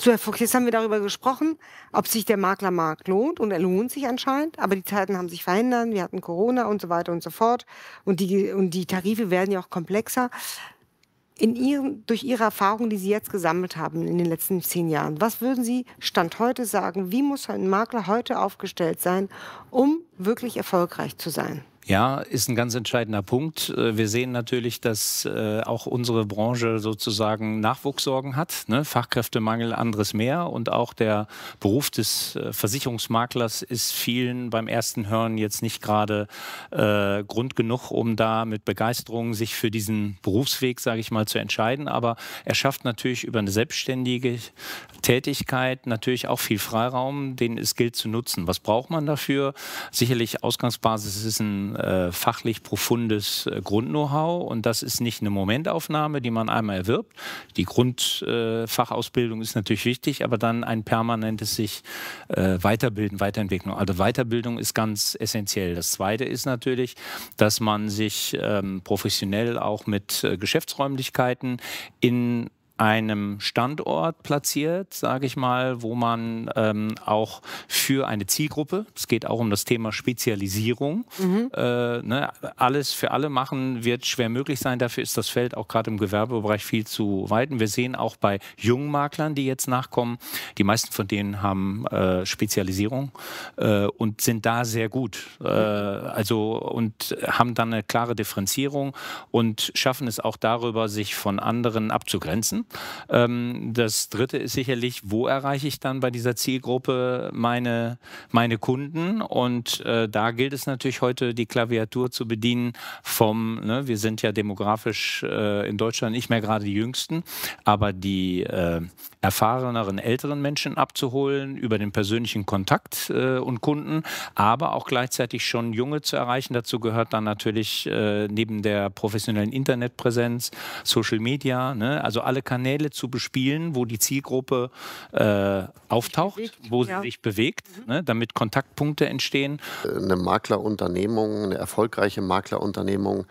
So, Herr Fuchs, jetzt haben wir darüber gesprochen, ob sich der Maklermarkt lohnt und er lohnt sich anscheinend, aber die Zeiten haben sich verändert, wir hatten Corona und so weiter und so fort und die, und die Tarife werden ja auch komplexer. In Ihren, durch Ihre Erfahrungen, die Sie jetzt gesammelt haben in den letzten zehn Jahren, was würden Sie Stand heute sagen, wie muss ein Makler heute aufgestellt sein, um wirklich erfolgreich zu sein? Ja, ist ein ganz entscheidender Punkt. Äh, wir sehen natürlich, dass äh, auch unsere Branche sozusagen Nachwuchssorgen hat. Ne? Fachkräftemangel, anderes mehr. Und auch der Beruf des äh, Versicherungsmaklers ist vielen beim ersten Hören jetzt nicht gerade Grund genug, um da mit Begeisterung sich für diesen Berufsweg, sage ich mal, zu entscheiden. Aber er schafft natürlich über eine selbstständige Tätigkeit natürlich auch viel Freiraum, den es gilt zu nutzen. Was braucht man dafür? Sicherlich Ausgangsbasis ist ein äh, fachlich profundes äh, Grundknow-how und das ist nicht eine Momentaufnahme, die man einmal erwirbt. Die Grundfachausbildung äh, ist natürlich wichtig, aber dann ein permanentes sich äh, weiterbilden, Weiterentwicklung. Also Weiterbildung ist ganz essentiell. Das Zweite ist natürlich, dass man sich ähm, professionell auch mit äh, Geschäftsräumlichkeiten in einem Standort platziert, sage ich mal, wo man ähm, auch für eine Zielgruppe, es geht auch um das Thema Spezialisierung, mhm. äh, ne, alles für alle machen wird schwer möglich sein. Dafür ist das Feld auch gerade im Gewerbebereich viel zu weit. Und wir sehen auch bei jungen Maklern, die jetzt nachkommen, die meisten von denen haben äh, Spezialisierung äh, und sind da sehr gut. Äh, also und haben dann eine klare Differenzierung und schaffen es auch darüber, sich von anderen abzugrenzen. Ähm, das dritte ist sicherlich, wo erreiche ich dann bei dieser Zielgruppe meine, meine Kunden? Und äh, da gilt es natürlich heute, die Klaviatur zu bedienen vom, ne, wir sind ja demografisch äh, in Deutschland nicht mehr gerade die Jüngsten, aber die äh, erfahreneren, älteren Menschen abzuholen über den persönlichen Kontakt äh, und Kunden, aber auch gleichzeitig schon Junge zu erreichen. Dazu gehört dann natürlich äh, neben der professionellen Internetpräsenz, Social Media, ne, also alle Kanäle Kanäle zu bespielen, wo die Zielgruppe äh, auftaucht, bewegt, wo sie ja. sich bewegt, mhm. ne, damit Kontaktpunkte entstehen. Äh, eine Maklerunternehmung, eine erfolgreiche Maklerunternehmung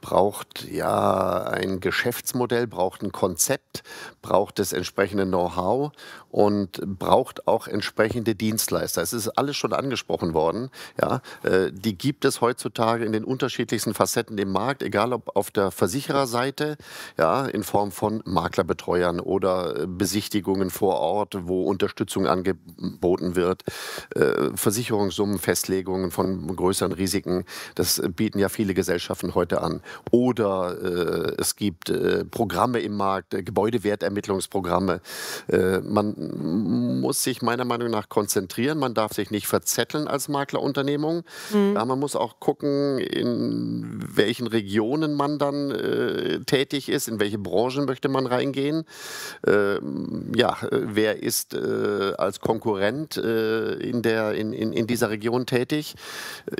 braucht ja ein Geschäftsmodell, braucht ein Konzept, braucht das entsprechende Know-how und braucht auch entsprechende Dienstleister. Es ist alles schon angesprochen worden. Ja, äh, die gibt es heutzutage in den unterschiedlichsten Facetten im Markt, egal ob auf der Versichererseite, ja, in Form von Maklerbetreuern oder äh, Besichtigungen vor Ort, wo Unterstützung angeboten wird, äh, Versicherungssummen, Festlegungen von größeren Risiken. Das bieten ja viele Gesellschaften heute an oder äh, es gibt äh, Programme im Markt, äh, Gebäudewertermittlungsprogramme. Äh, man muss sich meiner Meinung nach konzentrieren. Man darf sich nicht verzetteln als Maklerunternehmung. Mhm. Ja, man muss auch gucken, in welchen Regionen man dann äh, tätig ist, in welche Branchen möchte man reingehen. Ähm, ja, äh, wer ist als Konkurrent in, der, in, in, in dieser Region tätig?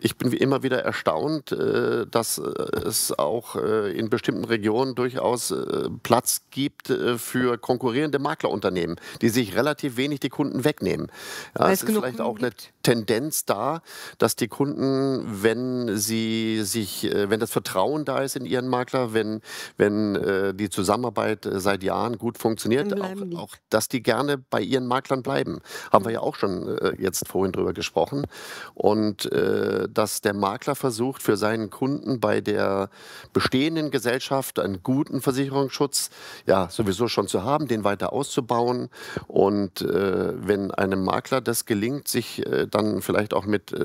Ich bin immer wieder erstaunt, dass es es auch äh, in bestimmten Regionen durchaus äh, Platz gibt äh, für konkurrierende Maklerunternehmen, die sich relativ wenig die Kunden wegnehmen. Ja, Weil ist vielleicht auch gibt. eine Tendenz da, dass die Kunden, wenn sie sich, äh, wenn das Vertrauen da ist in ihren Makler, wenn, wenn äh, die Zusammenarbeit äh, seit Jahren gut funktioniert, auch, auch, dass die gerne bei ihren Maklern bleiben. Haben mhm. wir ja auch schon jetzt vorhin drüber gesprochen. Und dass der Makler versucht, für seinen Kunden bei der bestehenden Gesellschaft einen guten Versicherungsschutz ja sowieso schon zu haben, den weiter auszubauen. Und wenn einem Makler das gelingt, sich äh, dann vielleicht auch mit äh,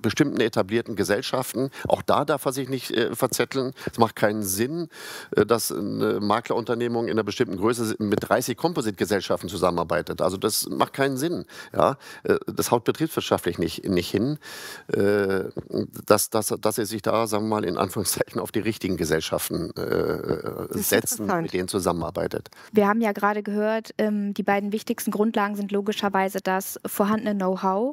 bestimmten etablierten Gesellschaften. Auch da darf er sich nicht äh, verzetteln. Es macht keinen Sinn, äh, dass eine Maklerunternehmung in einer bestimmten Größe mit 30 Kompositgesellschaften zusammenarbeitet. Also das macht keinen Sinn. Ja? Äh, das haut betriebswirtschaftlich nicht, nicht hin, äh, dass, dass, dass er sich da, sagen wir mal, in Anführungszeichen auf die richtigen Gesellschaften äh, setzt, mit denen zusammenarbeitet. Wir haben ja gerade gehört, ähm, die beiden wichtigsten Grundlagen sind logischerweise das vorhandene Know-how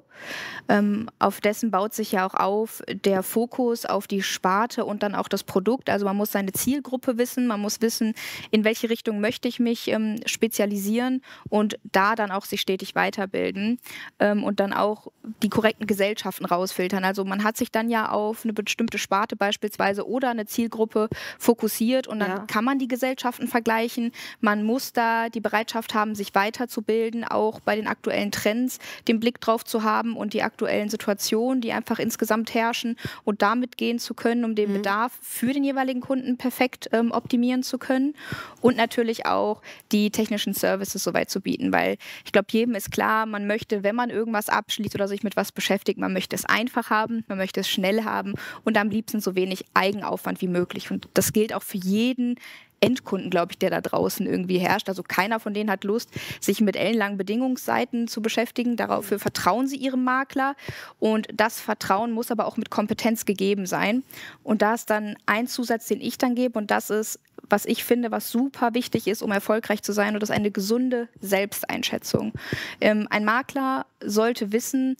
ähm, auf dessen baut sich ja auch auf der Fokus auf die Sparte und dann auch das Produkt. Also man muss seine Zielgruppe wissen, man muss wissen, in welche Richtung möchte ich mich ähm, spezialisieren und da dann auch sich stetig weiterbilden ähm, und dann auch die korrekten Gesellschaften rausfiltern. Also man hat sich dann ja auf eine bestimmte Sparte beispielsweise oder eine Zielgruppe fokussiert und dann ja. kann man die Gesellschaften vergleichen. Man muss da die Bereitschaft haben, sich weiterzubilden, auch bei den aktuellen Trends den Blick drauf zu haben und die aktuellen Situationen, die einfach insgesamt herrschen und damit gehen zu können, um den mhm. Bedarf für den jeweiligen Kunden perfekt ähm, optimieren zu können und natürlich auch die technischen Services soweit zu bieten, weil ich glaube, jedem ist klar, man möchte, wenn man irgendwas abschließt oder sich mit was beschäftigt, man möchte es einfach haben, man möchte es schnell haben und am liebsten so wenig Eigenaufwand wie möglich. Und das gilt auch für jeden Endkunden, glaube ich, der da draußen irgendwie herrscht. Also keiner von denen hat Lust, sich mit ellenlangen Bedingungsseiten zu beschäftigen. Dafür vertrauen sie ihrem Makler. Und das Vertrauen muss aber auch mit Kompetenz gegeben sein. Und da ist dann ein Zusatz, den ich dann gebe, und das ist, was ich finde, was super wichtig ist, um erfolgreich zu sein, und das ist eine gesunde Selbsteinschätzung. Ähm, ein Makler sollte wissen,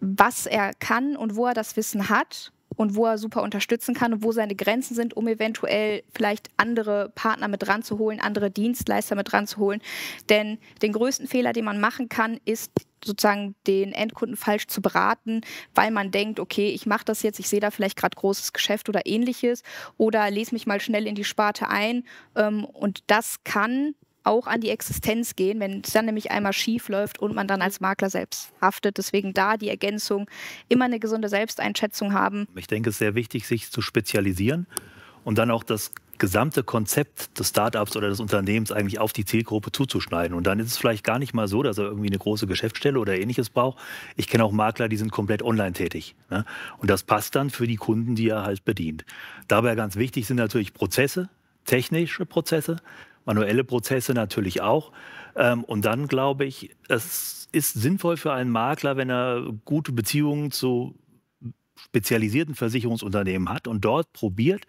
was er kann und wo er das Wissen hat und wo er super unterstützen kann und wo seine Grenzen sind, um eventuell vielleicht andere Partner mit ranzuholen, andere Dienstleister mit ranzuholen. Denn den größten Fehler, den man machen kann, ist sozusagen den Endkunden falsch zu beraten, weil man denkt, okay, ich mache das jetzt, ich sehe da vielleicht gerade großes Geschäft oder ähnliches oder lese mich mal schnell in die Sparte ein. Ähm, und das kann auch an die Existenz gehen, wenn es dann nämlich einmal schief läuft und man dann als Makler selbst haftet. Deswegen da die Ergänzung, immer eine gesunde Selbsteinschätzung haben. Ich denke, es ist sehr wichtig, sich zu spezialisieren und dann auch das gesamte Konzept des Startups oder des Unternehmens eigentlich auf die Zielgruppe zuzuschneiden. Und dann ist es vielleicht gar nicht mal so, dass er irgendwie eine große Geschäftsstelle oder ähnliches braucht. Ich kenne auch Makler, die sind komplett online tätig. Ne? Und das passt dann für die Kunden, die er halt bedient. Dabei ganz wichtig sind natürlich Prozesse, technische Prozesse, manuelle Prozesse natürlich auch. Ähm, und dann glaube ich, es ist sinnvoll für einen Makler, wenn er gute Beziehungen zu spezialisierten Versicherungsunternehmen hat und dort probiert,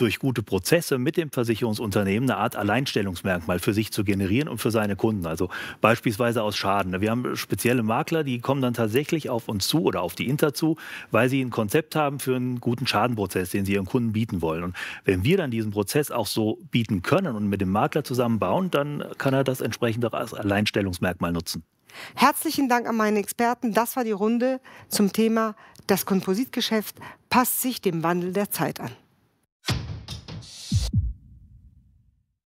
durch gute Prozesse mit dem Versicherungsunternehmen eine Art Alleinstellungsmerkmal für sich zu generieren und für seine Kunden. Also beispielsweise aus Schaden. Wir haben spezielle Makler, die kommen dann tatsächlich auf uns zu oder auf die Inter zu, weil sie ein Konzept haben für einen guten Schadenprozess, den sie ihren Kunden bieten wollen. Und wenn wir dann diesen Prozess auch so bieten können und mit dem Makler zusammen bauen, dann kann er das entsprechend auch als Alleinstellungsmerkmal nutzen. Herzlichen Dank an meine Experten. Das war die Runde zum Thema Das Kompositgeschäft passt sich dem Wandel der Zeit an.